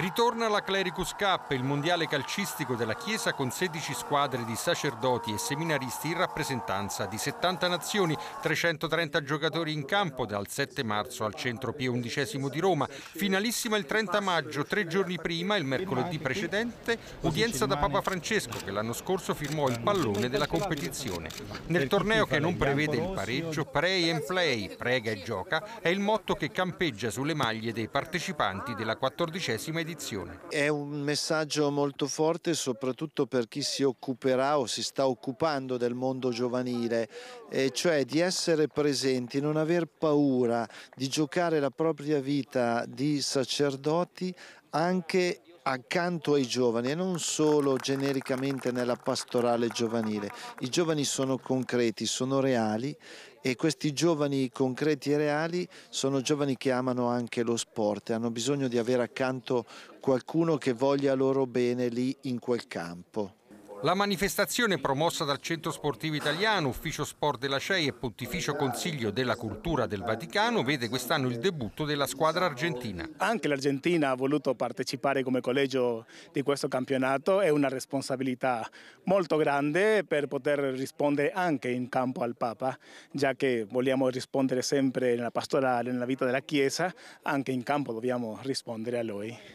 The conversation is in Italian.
Ritorna la Clericus Cup, il mondiale calcistico della Chiesa con 16 squadre di sacerdoti e seminaristi in rappresentanza di 70 nazioni, 330 giocatori in campo dal 7 marzo al centro Pio XI di Roma, finalissima il 30 maggio, tre giorni prima, il mercoledì precedente, udienza da Papa Francesco che l'anno scorso firmò il pallone della competizione. Nel torneo che non prevede il pareggio, pray and play, prega e gioca, è il motto che campeggia sulle maglie dei partecipanti della 14 edizione spedizione. È un messaggio molto forte soprattutto per chi si occuperà o si sta occupando del mondo giovanile, cioè di essere presenti, non aver paura di giocare la propria vita di sacerdoti anche accanto ai giovani e non solo genericamente nella pastorale giovanile. I giovani sono concreti, sono reali e questi giovani concreti e reali sono giovani che amano anche lo sport e hanno bisogno di avere accanto qualcuno che voglia loro bene lì in quel campo. La manifestazione promossa dal Centro Sportivo Italiano, Ufficio Sport della CEI e Pontificio Consiglio della Cultura del Vaticano vede quest'anno il debutto della squadra argentina. Anche l'Argentina ha voluto partecipare come collegio di questo campionato, è una responsabilità molto grande per poter rispondere anche in campo al Papa, già che vogliamo rispondere sempre nella pastorale, nella vita della Chiesa, anche in campo dobbiamo rispondere a lui.